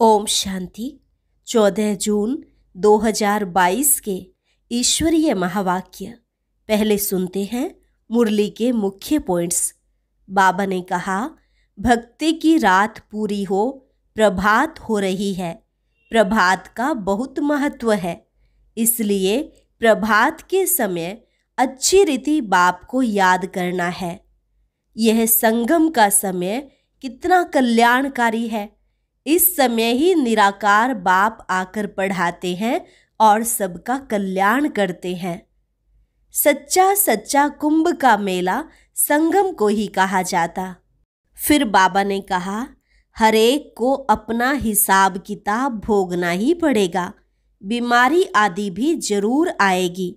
ओम शांति 14 जून 2022 के ईश्वरीय महावाक्य पहले सुनते हैं मुरली के मुख्य पॉइंट्स बाबा ने कहा भक्ति की रात पूरी हो प्रभात हो रही है प्रभात का बहुत महत्व है इसलिए प्रभात के समय अच्छी रीति बाप को याद करना है यह संगम का समय कितना कल्याणकारी है इस समय ही निराकार बाप आकर पढ़ाते हैं और सबका कल्याण करते हैं सच्चा सच्चा कुंभ का मेला संगम को ही कहा जाता फिर बाबा ने कहा हरेक को अपना हिसाब किताब भोगना ही पड़ेगा बीमारी आदि भी जरूर आएगी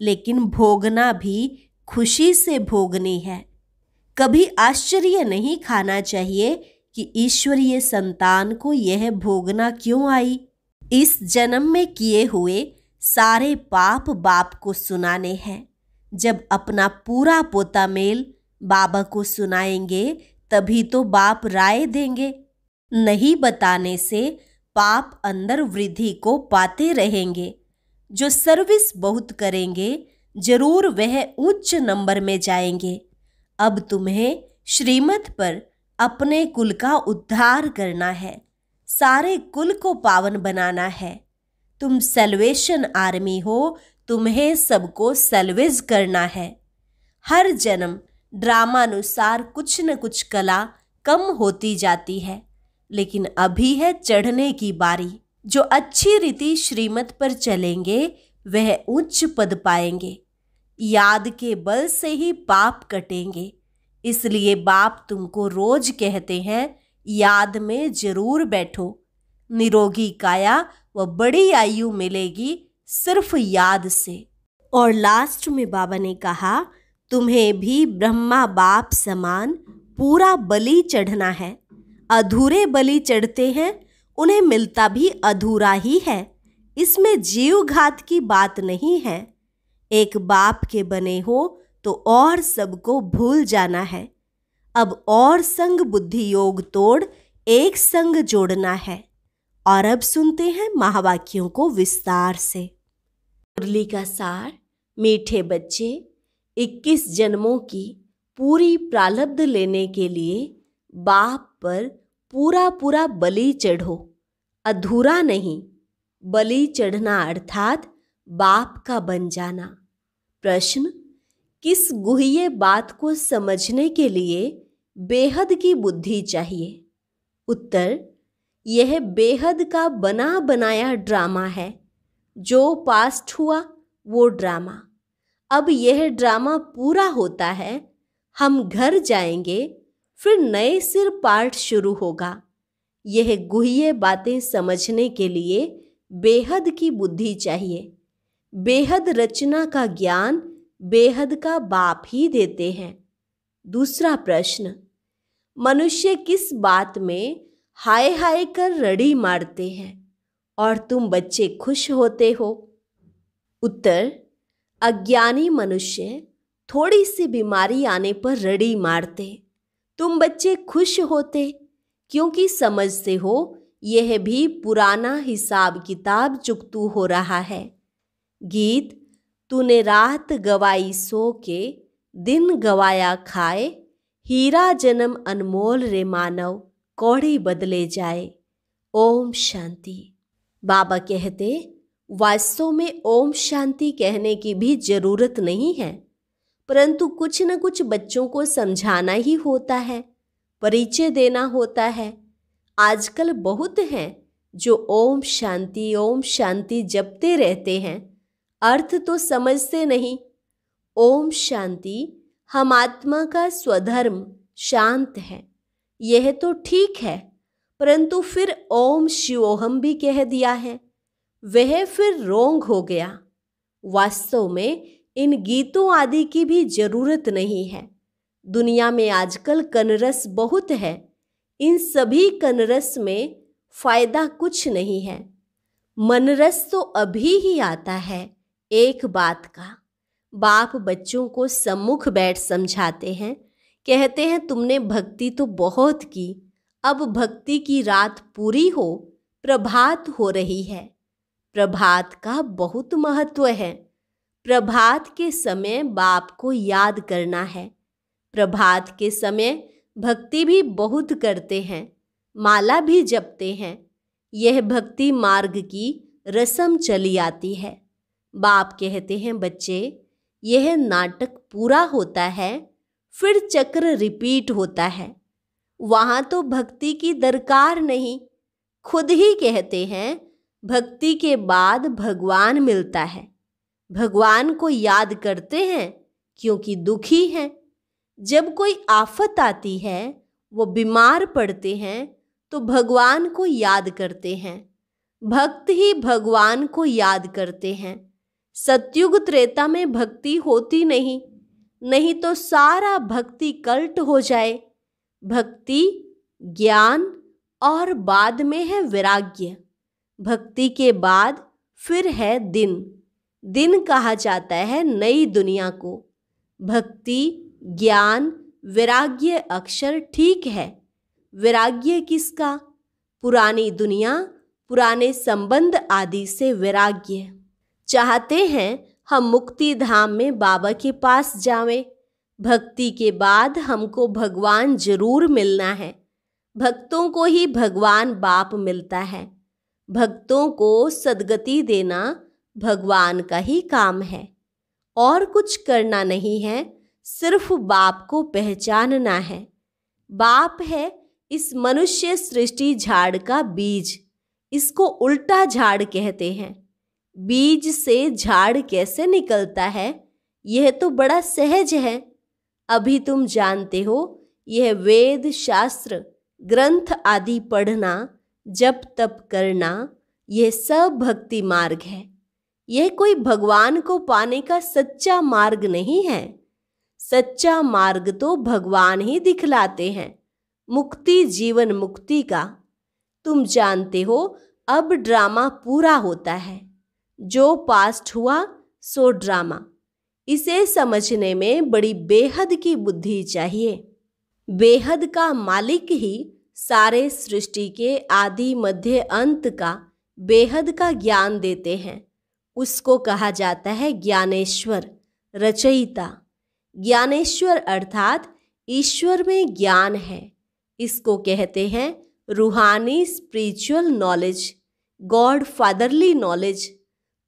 लेकिन भोगना भी खुशी से भोगनी है कभी आश्चर्य नहीं खाना चाहिए कि ईश्वरीय संतान को यह भोगना क्यों आई इस जन्म में किए हुए सारे पाप बाप को सुनाने हैं जब अपना पूरा पोता मेल बाबा को सुनाएंगे तभी तो बाप राय देंगे नहीं बताने से पाप अंदर वृद्धि को पाते रहेंगे जो सर्विस बहुत करेंगे जरूर वह उच्च नंबर में जाएंगे अब तुम्हें श्रीमत पर अपने कुल का उद्धार करना है सारे कुल को पावन बनाना है तुम सेल्वेशन आर्मी हो तुम्हें सबको सेल्वेज करना है हर जन्म ड्रामानुसार कुछ न कुछ कला कम होती जाती है लेकिन अभी है चढ़ने की बारी जो अच्छी रीति श्रीमत पर चलेंगे वह उच्च पद पाएंगे याद के बल से ही पाप कटेंगे इसलिए बाप तुमको रोज कहते हैं याद में जरूर बैठो निरोगी काया व बड़ी आयु मिलेगी सिर्फ याद से और लास्ट में बाबा ने कहा तुम्हें भी ब्रह्मा बाप समान पूरा बलि चढ़ना है अधूरे बलि चढ़ते हैं उन्हें मिलता भी अधूरा ही है इसमें जीव घात की बात नहीं है एक बाप के बने हो तो और सबको भूल जाना है अब और संग बुद्धि योग तोड़ एक संग जोड़ना है और अब सुनते हैं महावाक्यों को विस्तार से मुरली का सार मीठे बच्चे 21 जन्मों की पूरी प्रालब्ध लेने के लिए बाप पर पूरा पूरा बलि चढ़ो अधूरा नहीं बलि चढ़ना अर्थात बाप का बन जाना प्रश्न किस गुह्य बात को समझने के लिए बेहद की बुद्धि चाहिए उत्तर यह बेहद का बना बनाया ड्रामा है जो पास्ट हुआ वो ड्रामा अब यह ड्रामा पूरा होता है हम घर जाएंगे फिर नए सिर पाठ शुरू होगा यह गुह्य बातें समझने के लिए बेहद की बुद्धि चाहिए बेहद रचना का ज्ञान बेहद का बाप ही देते हैं दूसरा प्रश्न मनुष्य किस बात में हाय हाय कर रड़ी मारते हैं और तुम बच्चे खुश होते हो उत्तर अज्ञानी मनुष्य थोड़ी सी बीमारी आने पर रड़ी मारते तुम बच्चे खुश होते क्योंकि समझते हो यह भी पुराना हिसाब किताब चुकतू हो रहा है गीत तूने रात गवाई सो के दिन गवाया खाए हीरा जन्म अनमोल रे मानव कौड़ी बदले जाए ओम शांति बाबा कहते वास्तव में ओम शांति कहने की भी जरूरत नहीं है परंतु कुछ न कुछ बच्चों को समझाना ही होता है परिचय देना होता है आजकल बहुत हैं जो ओम शांति ओम शांति जपते रहते हैं अर्थ तो समझते नहीं ओम शांति हम आत्मा का स्वधर्म शांत है यह तो ठीक है परंतु फिर ओम शिवोहम भी कह दिया है वह फिर रोंग हो गया वास्तव में इन गीतों आदि की भी जरूरत नहीं है दुनिया में आजकल कनरस बहुत है इन सभी कनरस में फायदा कुछ नहीं है मनरस तो अभी ही आता है एक बात का बाप बच्चों को सम्मुख बैठ समझाते हैं कहते हैं तुमने भक्ति तो बहुत की अब भक्ति की रात पूरी हो प्रभात हो रही है प्रभात का बहुत महत्व है प्रभात के समय बाप को याद करना है प्रभात के समय भक्ति भी बहुत करते हैं माला भी जपते हैं यह भक्ति मार्ग की रसम चली आती है बाप कहते हैं बच्चे यह नाटक पूरा होता है फिर चक्र रिपीट होता है वहाँ तो भक्ति की दरकार नहीं खुद ही कहते हैं भक्ति के बाद भगवान मिलता है भगवान को याद करते हैं क्योंकि दुखी हैं जब कोई आफत आती है वो बीमार पड़ते हैं तो भगवान को याद करते हैं भक्त ही भगवान को याद करते हैं सत्युग त्रेता में भक्ति होती नहीं नहीं तो सारा भक्ति कल्ट हो जाए भक्ति ज्ञान और बाद में है वैराग्य भक्ति के बाद फिर है दिन दिन कहा जाता है नई दुनिया को भक्ति ज्ञान वैराग्य अक्षर ठीक है वैराग्य किसका पुरानी दुनिया पुराने संबंध आदि से वैराग्य चाहते हैं हम मुक्ति धाम में बाबा के पास जावें भक्ति के बाद हमको भगवान जरूर मिलना है भक्तों को ही भगवान बाप मिलता है भक्तों को सदगति देना भगवान का ही काम है और कुछ करना नहीं है सिर्फ बाप को पहचानना है बाप है इस मनुष्य सृष्टि झाड़ का बीज इसको उल्टा झाड़ कहते हैं बीज से झाड़ कैसे निकलता है यह तो बड़ा सहज है अभी तुम जानते हो यह वेद शास्त्र ग्रंथ आदि पढ़ना जप तप करना यह सब भक्ति मार्ग है यह कोई भगवान को पाने का सच्चा मार्ग नहीं है सच्चा मार्ग तो भगवान ही दिखलाते हैं मुक्ति जीवन मुक्ति का तुम जानते हो अब ड्रामा पूरा होता है जो पास्ट हुआ सो ड्रामा इसे समझने में बड़ी बेहद की बुद्धि चाहिए बेहद का मालिक ही सारे सृष्टि के आदि मध्य अंत का बेहद का ज्ञान देते हैं उसको कहा जाता है ज्ञानेश्वर रचयिता ज्ञानेश्वर अर्थात ईश्वर में ज्ञान है इसको कहते हैं रूहानी spiritual knowledge God fatherly knowledge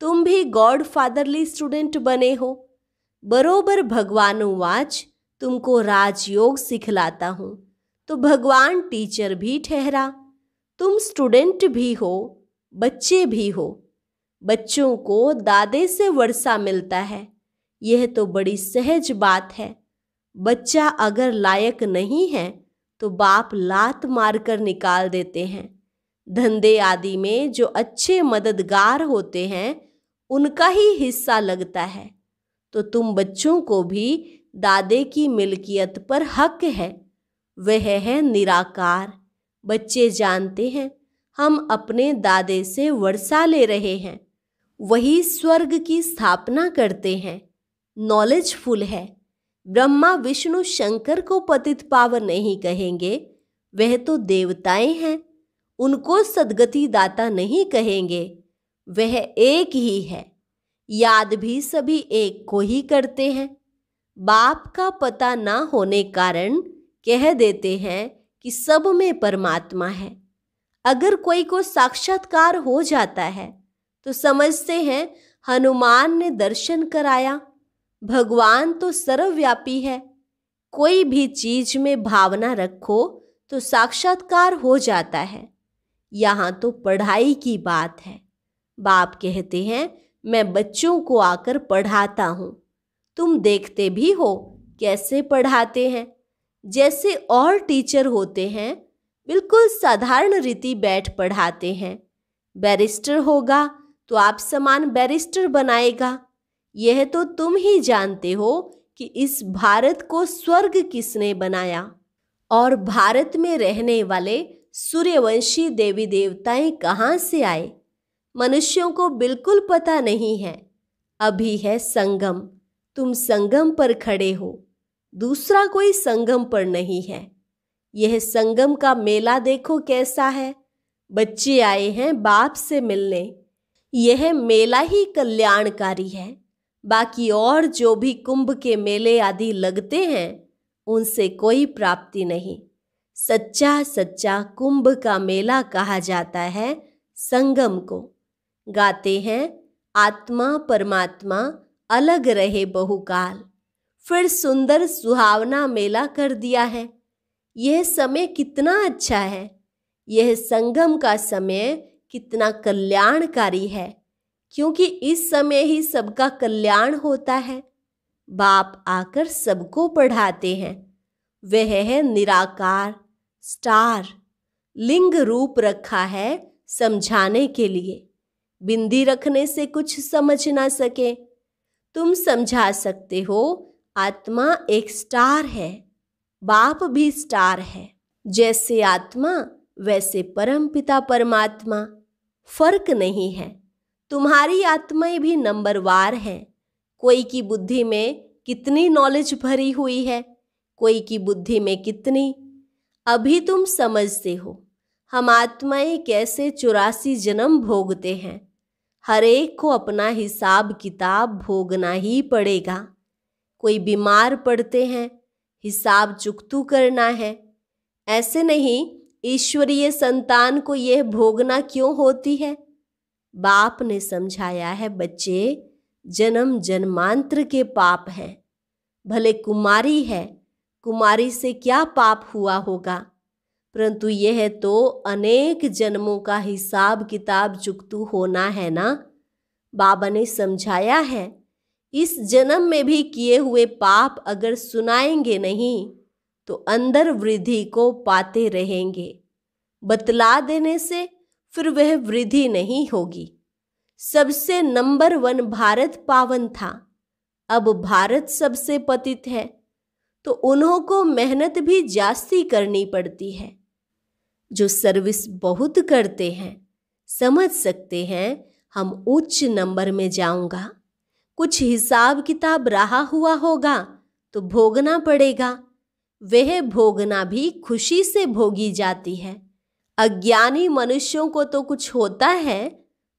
तुम भी गॉड फादरली स्टूडेंट बने हो बरोबर भगवान वाच तुमको राजयोग सिखलाता हूँ तो भगवान टीचर भी ठहरा तुम स्टूडेंट भी हो बच्चे भी हो बच्चों को दादे से वर्षा मिलता है यह तो बड़ी सहज बात है बच्चा अगर लायक नहीं है तो बाप लात मारकर निकाल देते हैं धंधे आदि में जो अच्छे मददगार होते हैं उनका ही हिस्सा लगता है तो तुम बच्चों को भी दादे की मिल्कियत पर हक है वह है निराकार बच्चे जानते हैं हम अपने दादे से वर्षा ले रहे हैं वही स्वर्ग की स्थापना करते हैं नॉलेजफुल है ब्रह्मा विष्णु शंकर को पतित पावन नहीं कहेंगे वह तो देवताएं हैं उनको सदगति दाता नहीं कहेंगे वह एक ही है याद भी सभी एक को ही करते हैं बाप का पता ना होने कारण कह देते हैं कि सब में परमात्मा है अगर कोई को साक्षात्कार हो जाता है तो समझते हैं हनुमान ने दर्शन कराया भगवान तो सर्वव्यापी है कोई भी चीज में भावना रखो तो साक्षात्कार हो जाता है यहाँ तो पढ़ाई की बात है बाप कहते हैं मैं बच्चों को आकर पढ़ाता हूँ तुम देखते भी हो कैसे पढ़ाते हैं जैसे और टीचर होते हैं बिल्कुल साधारण रीति बैठ पढ़ाते हैं बैरिस्टर होगा तो आप समान बैरिस्टर बनाएगा यह तो तुम ही जानते हो कि इस भारत को स्वर्ग किसने बनाया और भारत में रहने वाले सूर्यवंशी देवी देवताएं कहाँ से आए मनुष्यों को बिल्कुल पता नहीं है अभी है संगम तुम संगम पर खड़े हो दूसरा कोई संगम पर नहीं है यह संगम का मेला देखो कैसा है बच्चे आए हैं बाप से मिलने यह मेला ही कल्याणकारी है बाकी और जो भी कुंभ के मेले आदि लगते हैं उनसे कोई प्राप्ति नहीं सच्चा सच्चा कुंभ का मेला कहा जाता है संगम को गाते हैं आत्मा परमात्मा अलग रहे बहुकाल फिर सुंदर सुहावना मेला कर दिया है यह समय कितना अच्छा है यह संगम का समय कितना कल्याणकारी है क्योंकि इस समय ही सबका कल्याण होता है बाप आकर सबको पढ़ाते हैं वह है निराकार स्टार लिंग रूप रखा है समझाने के लिए बिंदी रखने से कुछ समझ ना सके तुम समझा सकते हो आत्मा एक स्टार है बाप भी स्टार है जैसे आत्मा वैसे परमपिता परमात्मा फर्क नहीं है तुम्हारी आत्माएं भी नंबरवार हैं कोई की बुद्धि में कितनी नॉलेज भरी हुई है कोई की बुद्धि में कितनी अभी तुम समझते हो हम आत्माएं कैसे चौरासी जन्म भोगते हैं हरेक को अपना हिसाब किताब भोगना ही पड़ेगा कोई बीमार पड़ते हैं हिसाब चुकतू करना है ऐसे नहीं ईश्वरीय संतान को यह भोगना क्यों होती है बाप ने समझाया है बच्चे जन्म जन्मांतर के पाप हैं भले कुमारी है कुमारी से क्या पाप हुआ होगा परंतु यह तो अनेक जन्मों का हिसाब किताब चुकतू होना है ना बाबा ने समझाया है इस जन्म में भी किए हुए पाप अगर सुनाएंगे नहीं तो अंदर वृद्धि को पाते रहेंगे बतला देने से फिर वह वृद्धि नहीं होगी सबसे नंबर वन भारत पावन था अब भारत सबसे पतित है तो उन्हों को मेहनत भी जास्ती करनी पड़ती है जो सर्विस बहुत करते हैं समझ सकते हैं हम उच्च नंबर में जाऊंगा कुछ हिसाब किताब रहा हुआ होगा तो भोगना पड़ेगा वह भोगना भी खुशी से भोगी जाती है अज्ञानी मनुष्यों को तो कुछ होता है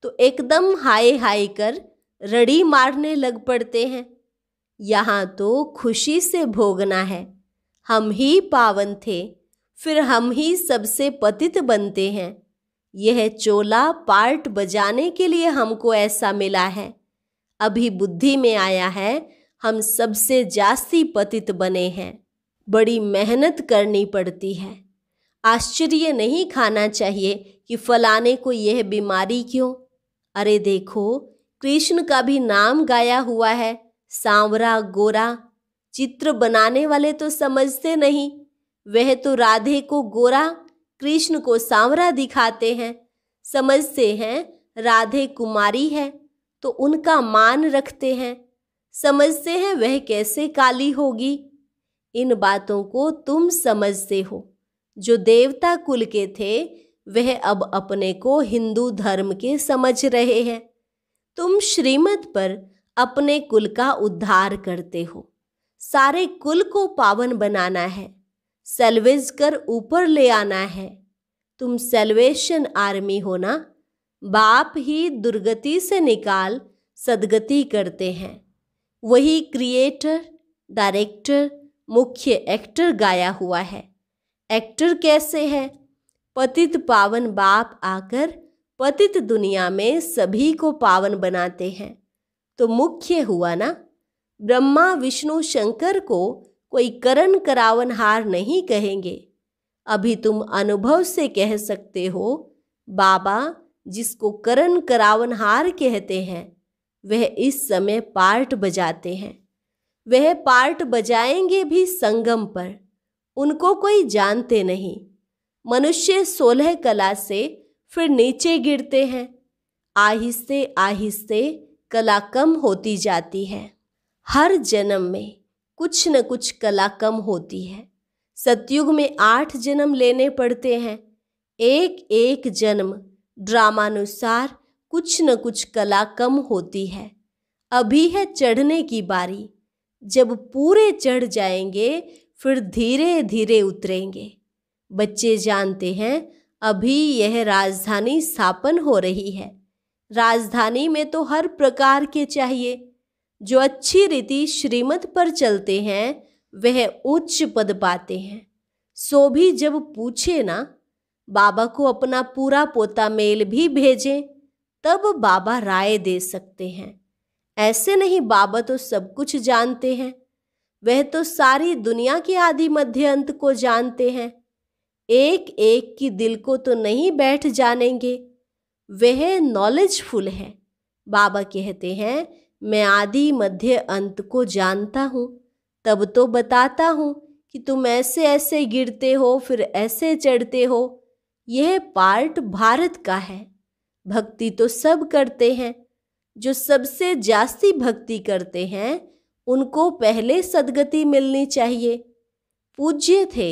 तो एकदम हाय हाय कर रड़ी मारने लग पड़ते हैं यहाँ तो खुशी से भोगना है हम ही पावन थे फिर हम ही सबसे पतित बनते हैं यह चोला पार्ट बजाने के लिए हमको ऐसा मिला है अभी बुद्धि में आया है हम सबसे जास्ती पतित बने हैं बड़ी मेहनत करनी पड़ती है आश्चर्य नहीं खाना चाहिए कि फलाने को यह बीमारी क्यों अरे देखो कृष्ण का भी नाम गाया हुआ है सांवरा गोरा चित्र बनाने वाले तो समझते नहीं वह तो राधे को गोरा कृष्ण को सांवरा दिखाते हैं समझते हैं राधे कुमारी है तो उनका मान रखते हैं समझते हैं वह कैसे काली होगी इन बातों को तुम समझते हो जो देवता कुल के थे वह अब अपने को हिंदू धर्म के समझ रहे हैं तुम श्रीमद पर अपने कुल का उद्धार करते हो सारे कुल को पावन बनाना है सलवेज कर ऊपर ले आना है तुम सेलवेशन आर्मी होना बाप ही दुर्गति से निकाल सदगति करते हैं वही क्रिएटर डायरेक्टर मुख्य एक्टर गाया हुआ है एक्टर कैसे है पतित पावन बाप आकर पतित दुनिया में सभी को पावन बनाते हैं तो मुख्य हुआ ना ब्रह्मा विष्णु शंकर को कोई करण करावनहार नहीं कहेंगे अभी तुम अनुभव से कह सकते हो बाबा जिसको करण करावनहार कहते हैं वह इस समय पार्ट बजाते हैं वह पार्ट बजाएंगे भी संगम पर उनको कोई जानते नहीं मनुष्य सोलह कला से फिर नीचे गिरते हैं आहिस्ते आहिस्ते कला कम होती जाती है हर जन्म में कुछ न कुछ कला कम होती है सतयुग में आठ जन्म लेने पड़ते हैं एक एक जन्म ड्रामानुसार कुछ न कुछ कला कम होती है अभी है चढ़ने की बारी जब पूरे चढ़ जाएंगे फिर धीरे धीरे उतरेंगे बच्चे जानते हैं अभी यह राजधानी स्थापन हो रही है राजधानी में तो हर प्रकार के चाहिए जो अच्छी रीति श्रीमत पर चलते हैं वह उच्च पद पाते हैं सो भी जब पूछे ना बाबा को अपना पूरा पोता मेल भी भेजें तब बाबा राय दे सकते हैं ऐसे नहीं बाबा तो सब कुछ जानते हैं वह तो सारी दुनिया के आदि मध्य अंत को जानते हैं एक एक की दिल को तो नहीं बैठ जानेंगे वह नॉलेजफुल है बाबा कहते हैं मैं आदि मध्य अंत को जानता हूँ तब तो बताता हूँ कि तुम ऐसे ऐसे गिरते हो फिर ऐसे चढ़ते हो यह पार्ट भारत का है भक्ति तो सब करते हैं जो सबसे जास्ती भक्ति करते हैं उनको पहले सदगति मिलनी चाहिए पूज्य थे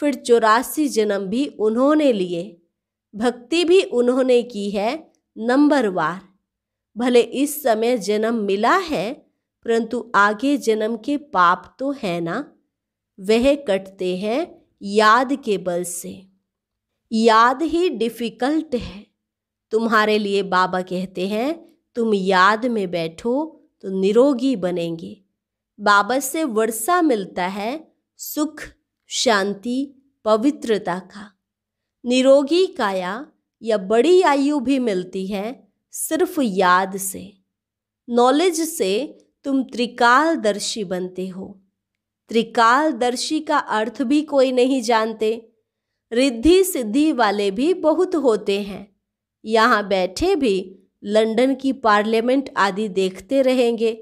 फिर चौरासी जन्म भी उन्होंने लिए भक्ति भी उन्होंने की है नंबर वार भले इस समय जन्म मिला है परंतु आगे जन्म के पाप तो है ना वह कटते हैं याद के बल से याद ही डिफ़िकल्ट है तुम्हारे लिए बाबा कहते हैं तुम याद में बैठो तो निरोगी बनेंगे बाबा से वर्षा मिलता है सुख शांति पवित्रता का निरोगी काया या बड़ी आयु भी मिलती है सिर्फ याद से नॉलेज से तुम त्रिकालदर्शी बनते हो त्रिकालदर्शी का अर्थ भी कोई नहीं जानते रिद्धि सिद्धि वाले भी बहुत होते हैं यहाँ बैठे भी लंदन की पार्लियामेंट आदि देखते रहेंगे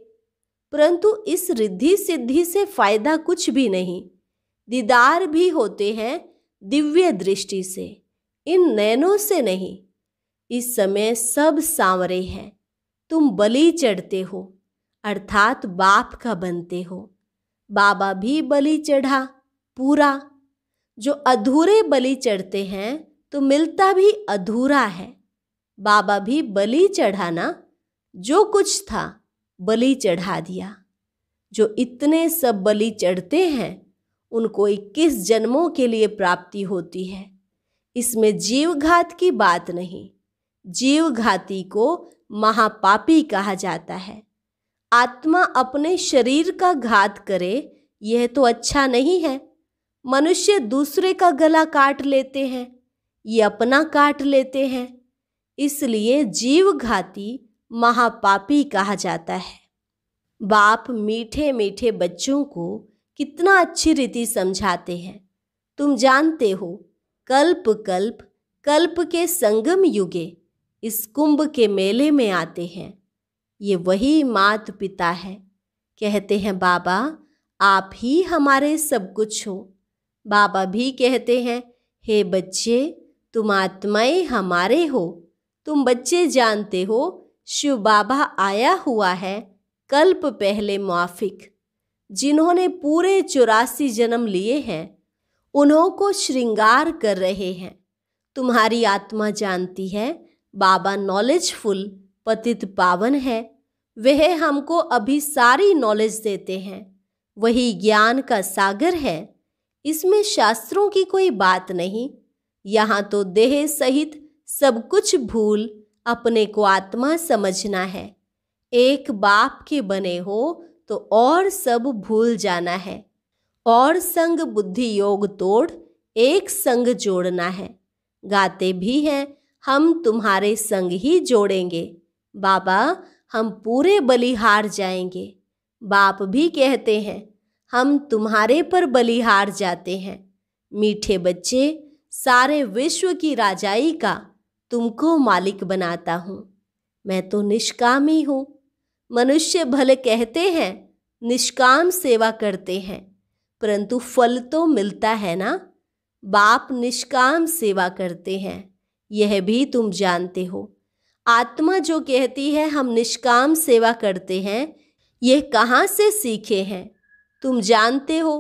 परंतु इस रिद्धि सिद्धि से फायदा कुछ भी नहीं दीदार भी होते हैं दिव्य दृष्टि से इन नैनों से नहीं इस समय सब सांवरे हैं तुम बलि चढ़ते हो अर्थात बाप का बनते हो बाबा भी बलि चढ़ा पूरा जो अधूरे बलि चढ़ते हैं तो मिलता भी अधूरा है बाबा भी बलि चढ़ाना जो कुछ था बलि चढ़ा दिया जो इतने सब बलि चढ़ते हैं उनको इक्कीस जन्मों के लिए प्राप्ति होती है इसमें जीवघात की बात नहीं जीवघाती को महापापी कहा जाता है आत्मा अपने शरीर का घात करे यह तो अच्छा नहीं है मनुष्य दूसरे का गला काट लेते हैं ये अपना काट लेते हैं इसलिए जीवघाती महापापी कहा जाता है बाप मीठे मीठे बच्चों को कितना अच्छी रीति समझाते हैं तुम जानते हो कल्प कल्प कल्प के संगम युगे इस कुंभ के मेले में आते हैं ये वही मात पिता है कहते हैं बाबा आप ही हमारे सब कुछ हो बाबा भी कहते हैं हे बच्चे तुम आत्माएं हमारे हो तुम बच्चे जानते हो शिव बाबा आया हुआ है कल्प पहले मुआफिक जिन्होंने पूरे चौरासी जन्म लिए हैं उन्हों को श्रृंगार कर रहे हैं तुम्हारी आत्मा जानती है बाबा नॉलेजफुल पतित पावन है वह हमको अभी सारी नॉलेज देते हैं वही ज्ञान का सागर है इसमें शास्त्रों की कोई बात नहीं यहाँ तो देह सहित सब कुछ भूल अपने को आत्मा समझना है एक बाप के बने हो तो और सब भूल जाना है और संग बुद्धि योग तोड़ एक संग जोड़ना है गाते भी हैं हम तुम्हारे संग ही जोड़ेंगे बाबा हम पूरे बलिहार जाएंगे बाप भी कहते हैं हम तुम्हारे पर बलिहार जाते हैं मीठे बच्चे सारे विश्व की राजाई का तुमको मालिक बनाता हूँ मैं तो निष्कामी हूँ मनुष्य भले कहते हैं निष्काम सेवा करते हैं परंतु फल तो मिलता है ना बाप निष्काम सेवा करते हैं यह भी तुम जानते हो आत्मा जो कहती है हम निष्काम सेवा करते हैं यह कहाँ से सीखे हैं तुम जानते हो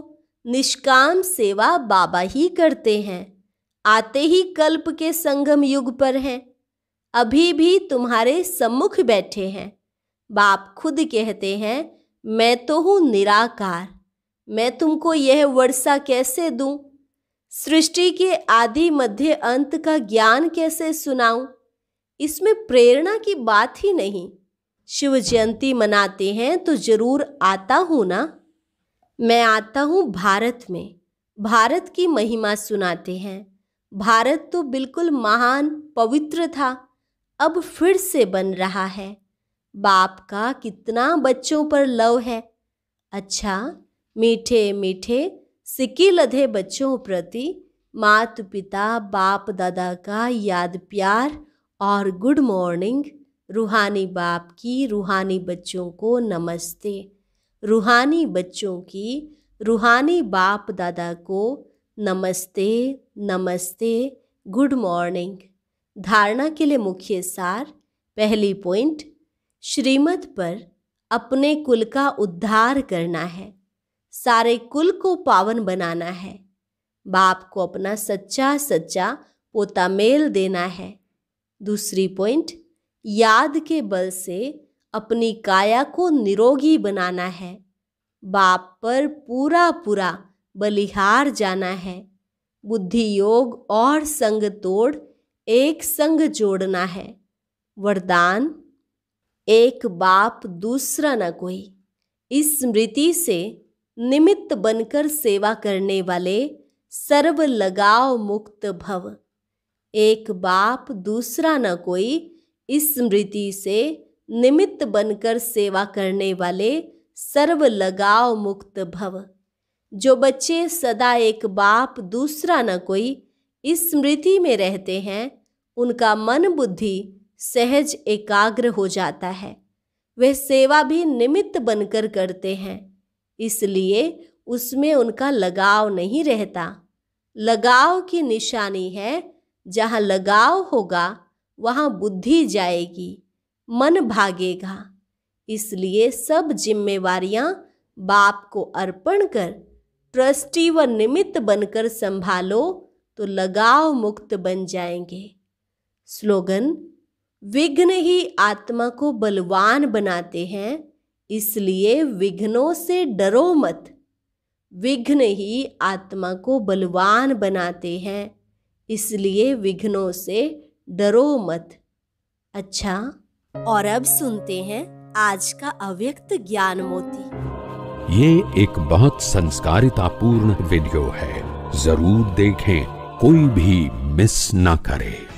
निष्काम सेवा बाबा ही करते हैं आते ही कल्प के संगम युग पर हैं अभी भी तुम्हारे सम्मुख बैठे हैं बाप खुद कहते हैं मैं तो हूँ निराकार मैं तुमको यह वर्षा कैसे दूँ सृष्टि के आदि मध्य अंत का ज्ञान कैसे सुनाऊं इसमें प्रेरणा की बात ही नहीं शिव जयंती मनाते हैं तो जरूर आता हूँ ना मैं आता हूँ भारत में भारत की महिमा सुनाते हैं भारत तो बिल्कुल महान पवित्र था अब फिर से बन रहा है बाप का कितना बच्चों पर लव है अच्छा मीठे मीठे सिक्की लधे बच्चों प्रति मात पिता बाप दादा का याद प्यार और गुड मॉर्निंग रूहानी बाप की रूहानी बच्चों को नमस्ते रूहानी बच्चों की रूहानी बाप दादा को नमस्ते नमस्ते गुड मॉर्निंग धारणा के लिए मुख्य सार पहली पॉइंट श्रीमत पर अपने कुल का उद्धार करना है सारे कुल को पावन बनाना है बाप को अपना सच्चा सच्चा पोता मेल देना है दूसरी पॉइंट याद के बल से अपनी काया को निरोगी बनाना है बाप पर पूरा पूरा बलिहार जाना है बुद्धि योग और संग तोड़ एक संग जोड़ना है वरदान एक बाप दूसरा न कोई इस स्मृति से निमित्त बनकर सेवा करने वाले सर्व लगाव मुक्त भव एक बाप दूसरा न कोई इस स्मृति से निमित्त बनकर सेवा करने वाले सर्व लगाव मुक्त भव जो बच्चे सदा एक बाप दूसरा न कोई इस स्मृति में रहते हैं उनका मन बुद्धि सहज एकाग्र हो जाता है वे सेवा भी निमित्त बनकर करते हैं इसलिए उसमें उनका लगाव नहीं रहता लगाव की निशानी है जहाँ लगाव होगा वहाँ बुद्धि जाएगी मन भागेगा इसलिए सब जिम्मेवारियाँ बाप को अर्पण कर ट्रस्टी व निमित्त बनकर संभालो तो लगाव मुक्त बन जाएंगे स्लोगन विघ्न ही आत्मा को बलवान बनाते हैं इसलिए विघ्नों से डरो मत विघ्न ही आत्मा को बलवान बनाते हैं इसलिए विघ्नों से डरो मत अच्छा और अब सुनते हैं आज का अव्यक्त ज्ञान मोती ये एक बहुत संस्कारिता पूर्ण वीडियो है जरूर देखें कोई भी मिस ना करे